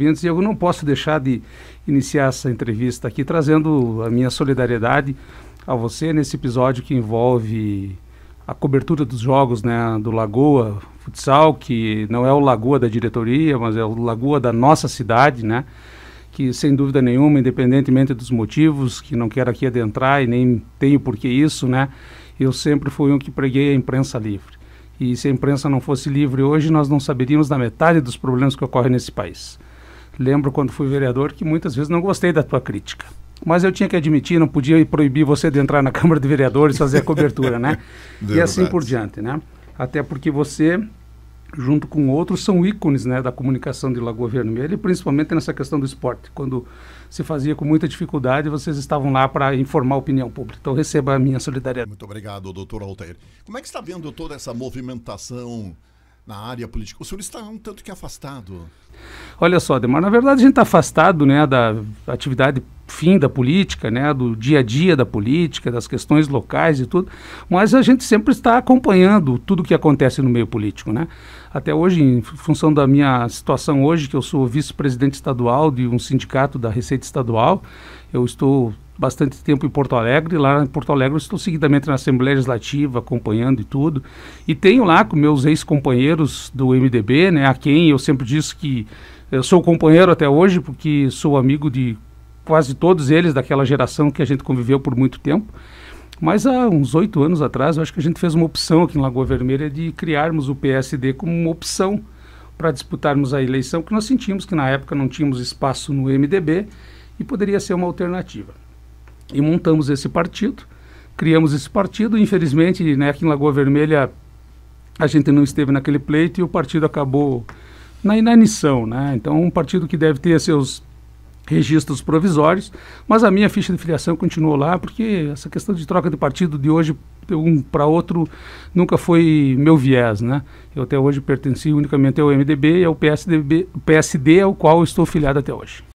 E eu não posso deixar de iniciar essa entrevista aqui trazendo a minha solidariedade a você nesse episódio que envolve a cobertura dos jogos né, do Lagoa Futsal, que não é o Lagoa da diretoria, mas é o Lagoa da nossa cidade, né? Que sem dúvida nenhuma, independentemente dos motivos, que não quero aqui adentrar e nem tenho por que isso, né? Eu sempre fui um que preguei a imprensa livre. E se a imprensa não fosse livre hoje, nós não saberíamos da metade dos problemas que ocorrem nesse país. Lembro quando fui vereador que muitas vezes não gostei da tua crítica. Mas eu tinha que admitir, não podia proibir você de entrar na Câmara de Vereadores e fazer a cobertura, né? e assim por diante, né? Até porque você, junto com outros, são ícones né, da comunicação de Lagoa Vermelha, e principalmente nessa questão do esporte. Quando se fazia com muita dificuldade, vocês estavam lá para informar a opinião pública. Então receba a minha solidariedade. Muito obrigado, doutor Altair. Como é que está vendo toda essa movimentação na área política. O senhor está um tanto que afastado. Olha só, Demar, na verdade a gente está afastado né, da atividade fim da política, né, do dia a dia da política, das questões locais e tudo, mas a gente sempre está acompanhando tudo o que acontece no meio político, né? Até hoje, em função da minha situação hoje, que eu sou vice-presidente estadual de um sindicato da Receita Estadual, eu estou bastante tempo em Porto Alegre. Lá em Porto Alegre eu estou seguidamente na Assembleia Legislativa, acompanhando e tudo. E tenho lá com meus ex-companheiros do MDB, né, a quem eu sempre disse que eu sou companheiro até hoje, porque sou amigo de quase todos eles daquela geração que a gente conviveu por muito tempo. Mas há uns oito anos atrás, eu acho que a gente fez uma opção aqui em Lagoa Vermelha de criarmos o PSD como uma opção para disputarmos a eleição, que nós sentimos que na época não tínhamos espaço no MDB e poderia ser uma alternativa. E montamos esse partido, criamos esse partido. Infelizmente, né, aqui em Lagoa Vermelha, a gente não esteve naquele pleito e o partido acabou na inanição. Né? Então, um partido que deve ter seus registros provisórios, mas a minha ficha de filiação continuou lá, porque essa questão de troca de partido de hoje um para outro nunca foi meu viés, né? Eu até hoje pertenci unicamente ao MDB e ao PSDB, PSD ao qual estou filiado até hoje.